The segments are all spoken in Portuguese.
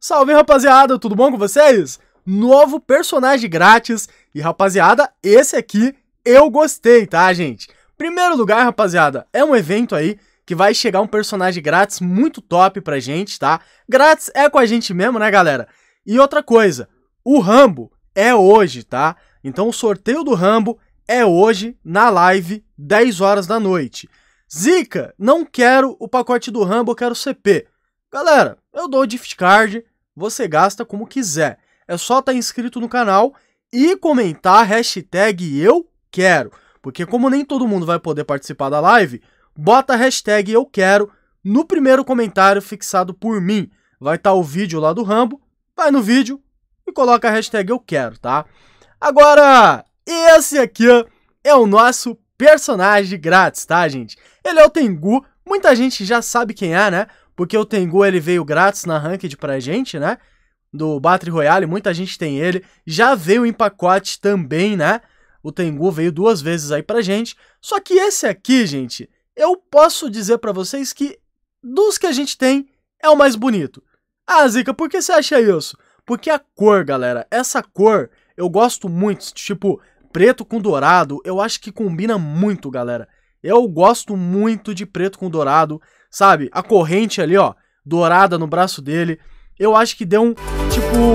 Salve rapaziada, tudo bom com vocês? Novo personagem grátis e rapaziada, esse aqui eu gostei, tá gente? Primeiro lugar rapaziada, é um evento aí que vai chegar um personagem grátis muito top pra gente, tá? Grátis é com a gente mesmo, né galera? E outra coisa, o Rambo é hoje, tá? Então o sorteio do Rambo é hoje na live, 10 horas da noite. Zica, não quero o pacote do Rambo, eu quero CP. Galera, eu dou o gift card, você gasta como quiser. É só estar tá inscrito no canal e comentar hashtag eu quero. Porque como nem todo mundo vai poder participar da live, bota a hashtag eu quero no primeiro comentário fixado por mim. Vai estar tá o vídeo lá do Rambo, vai no vídeo e coloca a hashtag eu quero, tá? Agora, esse aqui é o nosso personagem grátis, tá, gente? Ele é o Tengu, muita gente já sabe quem é, né? porque o Tengu ele veio grátis na Ranked pra gente, né? Do Battle Royale, muita gente tem ele. Já veio em pacote também, né? O Tengu veio duas vezes aí pra gente. Só que esse aqui, gente, eu posso dizer para vocês que dos que a gente tem, é o mais bonito. Ah, Zica, por que você acha isso? Porque a cor, galera, essa cor eu gosto muito, tipo, preto com dourado, eu acho que combina muito, galera. Eu gosto muito de preto com dourado, sabe? A corrente ali, ó, dourada no braço dele. Eu acho que deu um, tipo,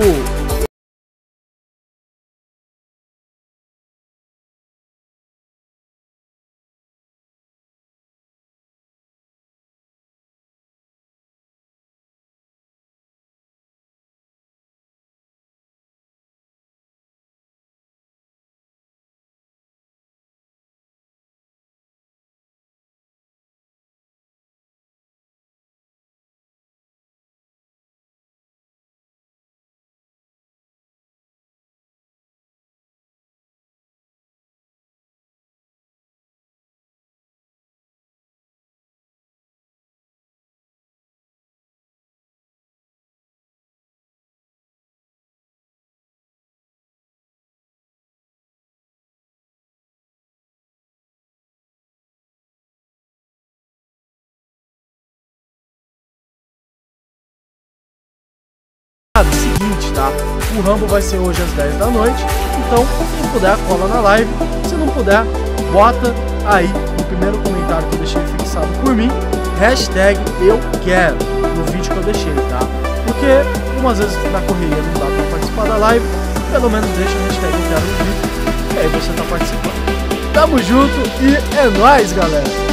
É seguinte, tá? O Rambo vai ser hoje às 10 da noite, então quem puder cola na live, se não puder, bota aí no primeiro comentário que eu deixei fixado por mim, hashtag eu quero, no vídeo que eu deixei, tá? Porque umas vezes na correria não dá pra participar da live, pelo menos deixa a hashtag eu quero no vídeo, e aí você tá participando. Tamo junto e é nóis, galera!